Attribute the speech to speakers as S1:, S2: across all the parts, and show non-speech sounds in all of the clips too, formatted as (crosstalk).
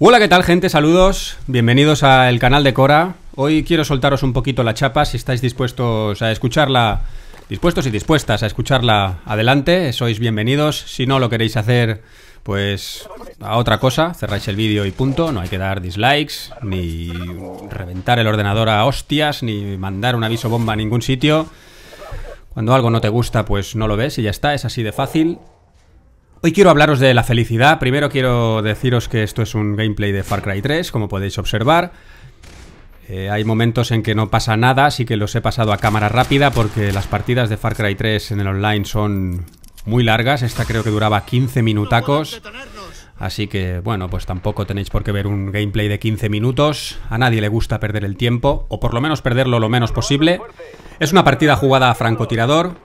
S1: Hola, ¿qué tal gente? Saludos, bienvenidos al canal de Cora. Hoy quiero soltaros un poquito la chapa, si estáis dispuestos a escucharla, dispuestos y dispuestas a escucharla adelante, sois bienvenidos. Si no lo queréis hacer, pues a otra cosa, cerráis el vídeo y punto, no hay que dar dislikes, ni reventar el ordenador a hostias, ni mandar un aviso bomba a ningún sitio. Cuando algo no te gusta, pues no lo ves y ya está, es así de fácil. Hoy quiero hablaros de la felicidad. Primero quiero deciros que esto es un gameplay de Far Cry 3, como podéis observar. Eh, hay momentos en que no pasa nada, así que los he pasado a cámara rápida porque las partidas de Far Cry 3 en el online son muy largas. Esta creo que duraba 15 minutacos. Así que, bueno, pues tampoco tenéis por qué ver un gameplay de 15 minutos. A nadie le gusta perder el tiempo, o por lo menos perderlo lo menos posible. Es una partida jugada a francotirador,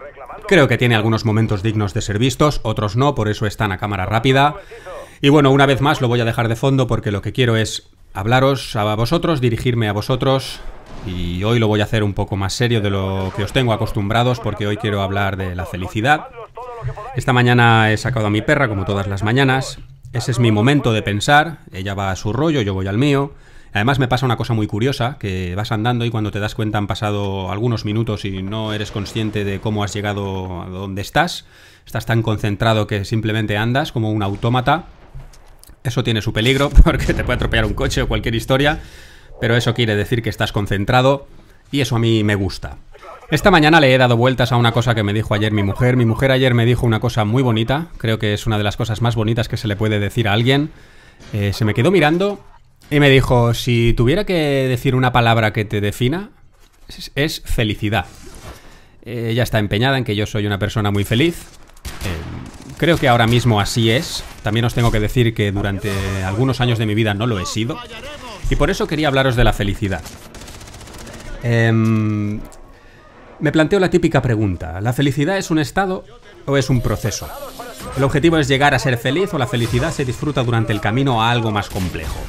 S1: Creo que tiene algunos momentos dignos de ser vistos, otros no, por eso están a cámara rápida. Y bueno, una vez más lo voy a dejar de fondo porque lo que quiero es hablaros a vosotros, dirigirme a vosotros. Y hoy lo voy a hacer un poco más serio de lo que os tengo acostumbrados porque hoy quiero hablar de la felicidad. Esta mañana he sacado a mi perra como todas las mañanas. Ese es mi momento de pensar. Ella va a su rollo, yo voy al mío. Además me pasa una cosa muy curiosa, que vas andando y cuando te das cuenta han pasado algunos minutos y no eres consciente de cómo has llegado a donde estás. Estás tan concentrado que simplemente andas como un autómata. Eso tiene su peligro (laughs) porque te puede atropellar un coche o cualquier historia, pero eso quiere decir que estás concentrado y eso a mí me gusta. Esta mañana le he dado vueltas a una cosa que me dijo ayer mi mujer. Mi mujer ayer me dijo una cosa muy bonita, creo que es una de las cosas más bonitas que se le puede decir a alguien. Eh, se me quedó mirando y me dijo, si tuviera que decir una palabra que te defina, es felicidad. Eh, ella está empeñada en que yo soy una persona muy feliz. Eh, creo que ahora mismo así es. También os tengo que decir que durante algunos años de mi vida no lo he sido. Y por eso quería hablaros de la felicidad. Em, me planteo la típica pregunta. ¿La felicidad es un estado o es un proceso? El objetivo es llegar a ser feliz o la felicidad se disfruta durante el camino a algo más complejo.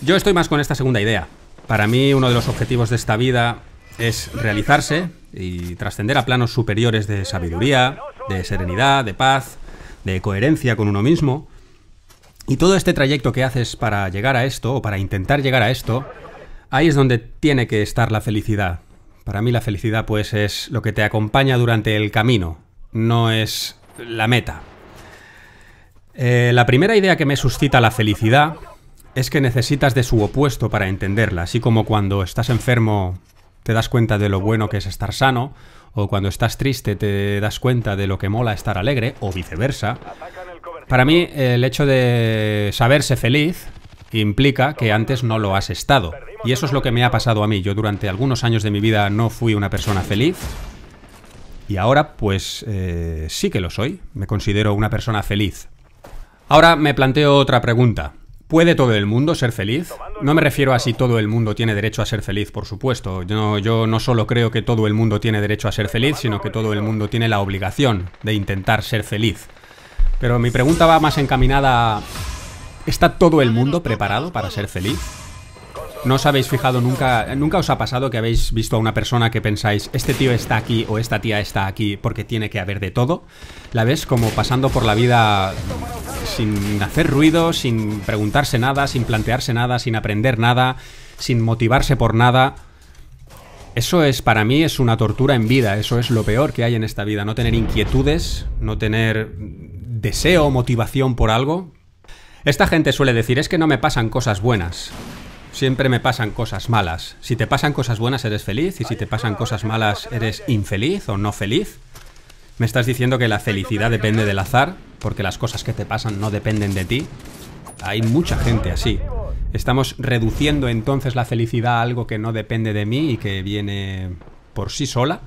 S1: Yo estoy más con esta segunda idea. Para mí uno de los objetivos de esta vida es realizarse y trascender a planos superiores de sabiduría, de serenidad, de paz, de coherencia con uno mismo. Y todo este trayecto que haces para llegar a esto, o para intentar llegar a esto, ahí es donde tiene que estar la felicidad. Para mí la felicidad pues es lo que te acompaña durante el camino, no es la meta. Eh, la primera idea que me suscita la felicidad es que necesitas de su opuesto para entenderla, así como cuando estás enfermo te das cuenta de lo bueno que es estar sano, o cuando estás triste te das cuenta de lo que mola estar alegre, o viceversa. Para mí el hecho de saberse feliz implica que antes no lo has estado. Y eso es lo que me ha pasado a mí. Yo durante algunos años de mi vida no fui una persona feliz. Y ahora pues eh, sí que lo soy. Me considero una persona feliz. Ahora me planteo otra pregunta. ¿Puede todo el mundo ser feliz? No me refiero a si todo el mundo tiene derecho a ser feliz, por supuesto. Yo, no solo creo que todo el mundo tiene derecho a ser feliz, sino que todo el mundo tiene la obligación de intentar ser feliz. Pero mi pregunta va más encaminada a... ¿Está todo el mundo preparado para ser feliz? ¿No os habéis fijado nunca, nunca os ha pasado que habéis visto a una persona que pensáis, este tío está aquí o esta tía está aquí porque tiene que haber de todo? La ves como pasando por la vida sin hacer ruido, sin preguntarse nada, sin plantearse nada, sin aprender nada, sin motivarse por nada. Eso es, para mí, es una tortura en vida, eso es lo peor que hay en esta vida, no tener inquietudes, no tener deseo o motivación por algo. Esta gente suele decir, es que no me pasan cosas buenas. Siempre me pasan cosas malas. Si te pasan cosas buenas eres feliz y si te pasan cosas malas eres infeliz o no feliz. Me estás diciendo que la felicidad depende del azar, porque las cosas que te pasan no dependen de ti. Hay mucha gente así. Estamos reduciendo entonces la felicidad a algo que no depende de mí y que viene por sí sola.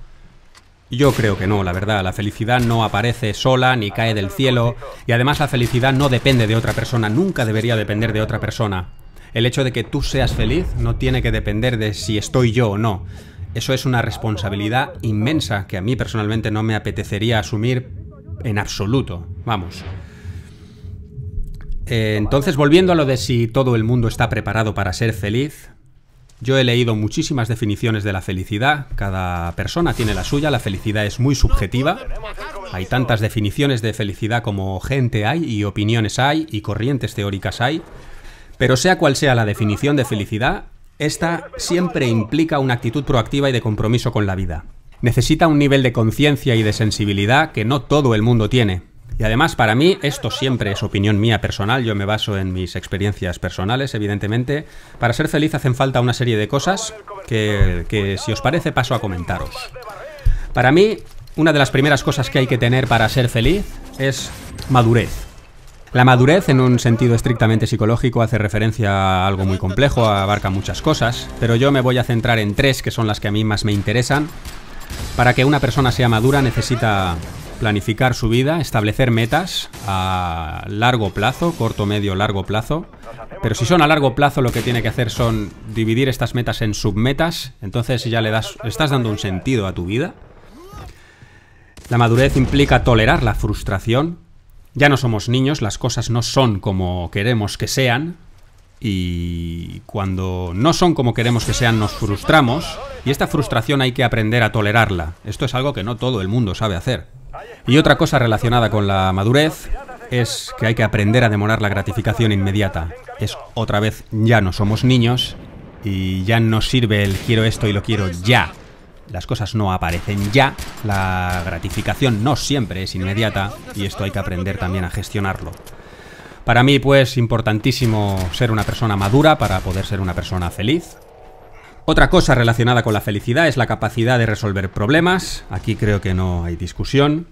S1: Yo creo que no, la verdad. La felicidad no aparece sola ni cae del cielo. Y además la felicidad no depende de otra persona. Nunca debería depender de otra persona. El hecho de que tú seas feliz no tiene que depender de si estoy yo o no. Eso es una responsabilidad inmensa que a mí personalmente no me apetecería asumir en absoluto. Vamos. Eh, entonces, volviendo a lo de si todo el mundo está preparado para ser feliz, yo he leído muchísimas definiciones de la felicidad, cada persona tiene la suya, la felicidad es muy subjetiva, hay tantas definiciones de felicidad como gente hay y opiniones hay y corrientes teóricas hay, pero sea cual sea la definición de felicidad, esta siempre implica una actitud proactiva y de compromiso con la vida. Necesita un nivel de conciencia y de sensibilidad que no todo el mundo tiene. Y además para mí esto siempre es opinión mía personal, yo me baso en mis experiencias personales, evidentemente. Para ser feliz hacen falta una serie de cosas que, que si os parece paso a comentaros. Para mí, una de las primeras cosas que hay que tener para ser feliz es madurez. La madurez, en un sentido estrictamente psicológico, hace referencia a algo muy complejo, abarca muchas cosas, pero yo me voy a centrar en tres que son las que a mí más me interesan. Para que una persona sea madura necesita planificar su vida, establecer metas a largo plazo, corto, medio, largo plazo. Pero si son a largo plazo, lo que tiene que hacer son dividir estas metas en submetas, entonces ya le das, estás dando un sentido a tu vida. La madurez implica tolerar la frustración, ya no somos niños, las cosas no son como queremos que sean. Y cuando no son como queremos que sean, nos frustramos. Y esta frustración hay que aprender a tolerarla. Esto es algo que no todo el mundo sabe hacer. Y otra cosa relacionada con la madurez es que hay que aprender a demorar la gratificación inmediata. Es otra vez, ya no somos niños y ya no sirve el quiero esto y lo quiero ya las cosas no aparecen ya, la gratificación no siempre es inmediata y esto hay que aprender también a gestionarlo. Para mí, pues, importantísimo ser una persona madura para poder ser una persona feliz. Otra cosa relacionada con la felicidad es la capacidad de resolver problemas. Aquí creo que no hay discusión.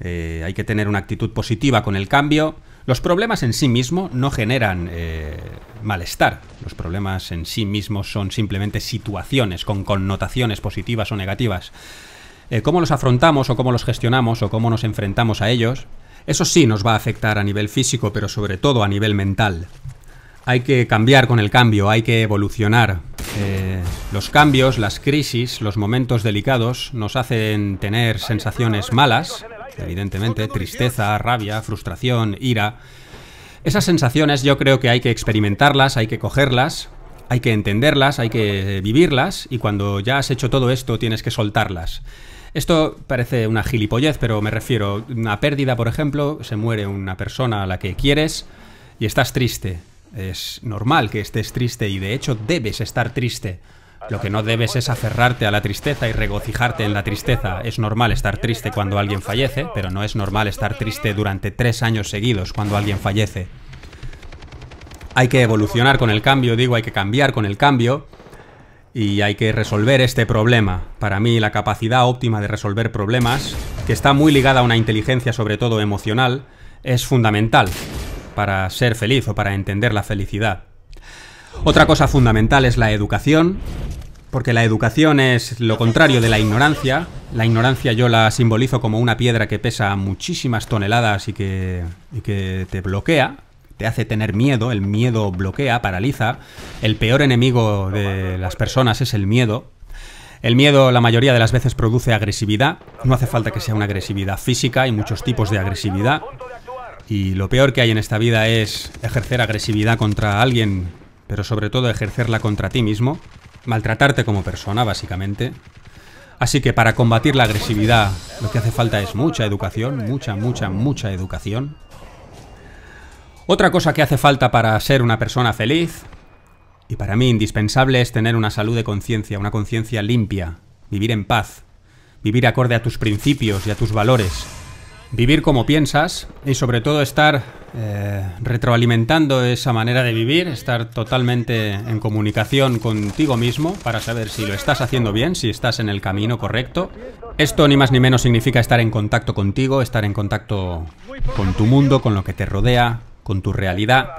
S1: Eh, hay que tener una actitud positiva con el cambio los problemas en sí mismos no generan eh, malestar. Los problemas en sí mismos son simplemente situaciones con connotaciones positivas o negativas. Eh, cómo los afrontamos o cómo los gestionamos o cómo nos enfrentamos a ellos, eso sí nos va a afectar a nivel físico, pero sobre todo a nivel mental. Hay que cambiar con el cambio, hay que evolucionar. Eh, los cambios, las crisis, los momentos delicados nos hacen tener sensaciones malas evidentemente, tristeza, rabia, frustración, ira. Esas sensaciones yo creo que hay que experimentarlas, hay que cogerlas, hay que entenderlas, hay que vivirlas y cuando ya has hecho todo esto tienes que soltarlas. Esto parece una gilipollez, pero me refiero a una pérdida, por ejemplo, se muere una persona a la que quieres y estás triste. Es normal que estés triste y de hecho debes estar triste. Lo que no debes es aferrarte a la tristeza y regocijarte en la tristeza. Es normal estar triste cuando alguien fallece, pero no es normal estar triste durante tres años seguidos cuando alguien fallece. Hay que evolucionar con el cambio, digo, hay que cambiar con el cambio y hay que resolver este problema. Para mí la capacidad óptima de resolver problemas, que está muy ligada a una inteligencia sobre todo emocional, es fundamental para ser feliz o para entender la felicidad. Otra cosa fundamental es la educación, porque la educación es lo contrario de la ignorancia. La ignorancia yo la simbolizo como una piedra que pesa muchísimas toneladas y que, te bloquea, te hace tener miedo, el miedo bloquea, paraliza. El peor enemigo de las personas es el miedo. El miedo la mayoría de las veces produce agresividad, no hace falta que sea una agresividad física, hay muchos tipos de agresividad. Y lo peor que hay en esta vida es ejercer agresividad contra alguien, pero sobre todo ejercerla contra ti mismo maltratarte como persona, básicamente. Así que para combatir la agresividad lo que hace falta es mucha educación, mucha, mucha, mucha educación. Otra cosa que hace falta para ser una persona feliz, y para mí indispensable, es tener una salud de conciencia, una conciencia limpia, vivir en paz, vivir acorde a tus principios y a tus valores, vivir como piensas y sobre todo estar eh, retroalimentando esa manera de vivir, estar totalmente en comunicación contigo mismo para saber si lo estás haciendo bien, si estás en el camino correcto. Esto ni más ni menos significa estar en contacto contigo, estar en contacto con tu mundo, con lo que te rodea, con tu realidad.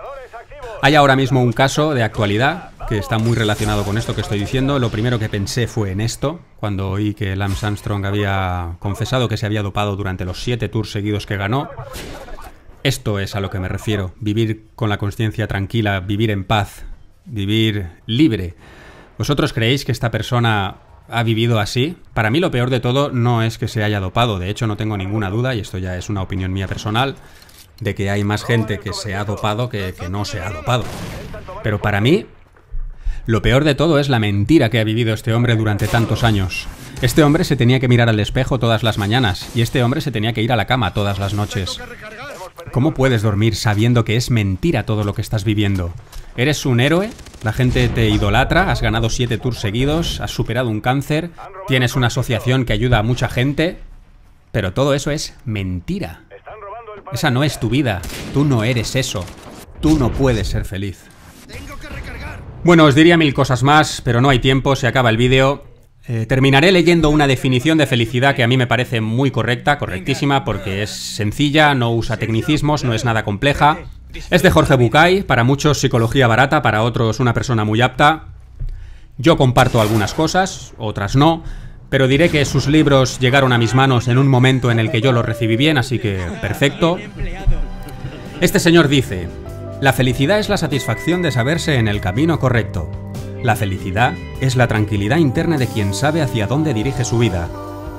S1: Hay ahora mismo un caso de actualidad que está muy relacionado con esto que estoy diciendo. Lo primero que pensé fue en esto, cuando oí que Lance Armstrong había confesado que se había dopado durante los siete tours seguidos que ganó. Esto es a lo que me refiero, vivir con la conciencia tranquila, vivir en paz, vivir libre. ¿Vosotros creéis que esta persona ha vivido así? Para mí lo peor de todo no es que se haya dopado, de hecho no tengo ninguna duda, y esto ya es una opinión mía personal, de que hay más gente que se ha dopado que, que no se ha dopado. Pero para mí lo peor de todo es la mentira que ha vivido este hombre durante tantos años. Este hombre se tenía que mirar al espejo todas las mañanas y este hombre se tenía que ir a la cama todas las noches. ¿Cómo puedes dormir sabiendo que es mentira todo lo que estás viviendo? Eres un héroe, la gente te idolatra, has ganado 7 tours seguidos, has superado un cáncer, tienes una asociación que ayuda a mucha gente, pero todo eso es mentira. Esa no es tu vida, tú no eres eso, tú no puedes ser feliz. Bueno, os diría mil cosas más, pero no hay tiempo, se acaba el vídeo. Eh, terminaré leyendo una definición de felicidad que a mí me parece muy correcta, correctísima, porque es sencilla, no usa tecnicismos, no es nada compleja. Es de Jorge Bucay, para muchos psicología barata, para otros una persona muy apta. Yo comparto algunas cosas, otras no, pero diré que sus libros llegaron a mis manos en un momento en el que yo los recibí bien, así que perfecto. Este señor dice, la felicidad es la satisfacción de saberse en el camino correcto. La felicidad es la tranquilidad interna de quien sabe hacia dónde dirige su vida.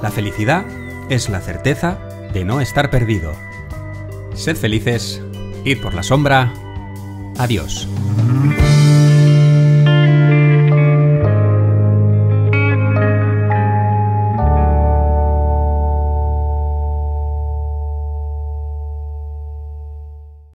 S1: La felicidad es la certeza de no estar perdido. Sed felices, id por la sombra. Adiós.